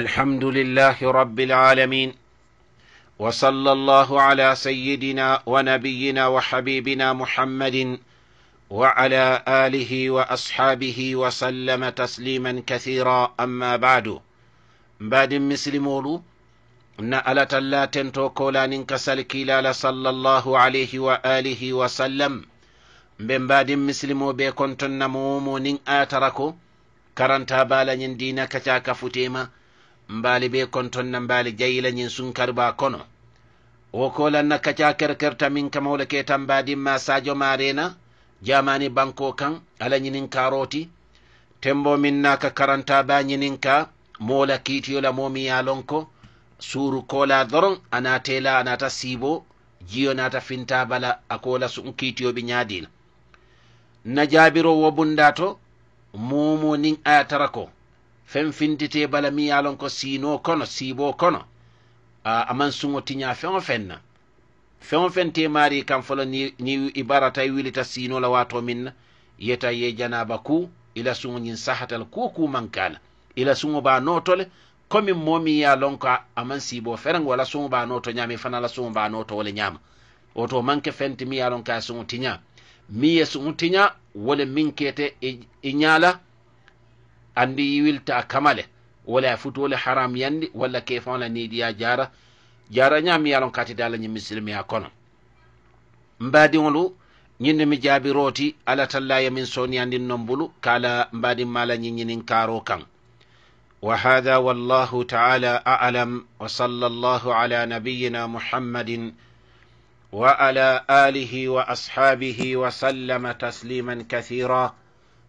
الحمد لله رب العالمين وصلى الله على سيدنا ونبينا وحبيبنا محمد وعلى اله واصحابه وسلم تسليما كثيرا اما بعد بعد مسلمولو ن ألا تلا تنتو كولانين كسلكيلا صلى الله عليه وآله وسلم بن بعد مسلمو بيكون مو نن آتركو كرنتا بالا دينا كتاك فتيما mbali be konton na mbali jayila sun karba kono wo ko lanna kaca kerkerta min ka wo ke keta badi ma sadio marena jamani banko kan ala ñinin karoti tembo min na ka karanta ba ñinin ka mola la la moo miŋ ye suuru kola doron ana tela ana a naata siibo jiyo naata finta bala akola sun kiitiyo bi ñaadi na jaabiro wo to moomo niŋ a tara ko fen findite bala mi ye lon ko sino kono sibo kono a aman suŋo tiña feŋo feŋ na feŋo feŋ te maari kan folo ni, ni i barata i wilita siino la waato min na yeta ye janaba ku ila suŋo ñiŋ sahatal kuo ku maŋ ka la ila suŋo baa nooto le komin moo miŋ ye a lon ko a maŋ siiboo fereŋ wala suŋo baa nooto ñaama i fana la suŋo baa nooto wo le ñaama woto maŋ ke fenti miŋ ye a lon ko a suŋo tiña miŋ ye suŋo tiña wo le miŋ kete i ñaa la andi yiwilta kamale wala ya futu wala haram yandi walla kefaŋo la niidiya jara jara ñaami ye loŋ kati dala ñiŋ misilimeya kono mbaadiŋolu ñiŋ ne mi jaabiroo ti alla talla ye miŋ sooniyandiŋ noŋ bulu ka la mbaadiŋ maala ñiŋ ñiniŋ kaaroo kaŋ وهذا والله تعالى أعلم وصلى الله على نبينا محمد وعلى آله وأصحابه وسلم تسليما كثيرا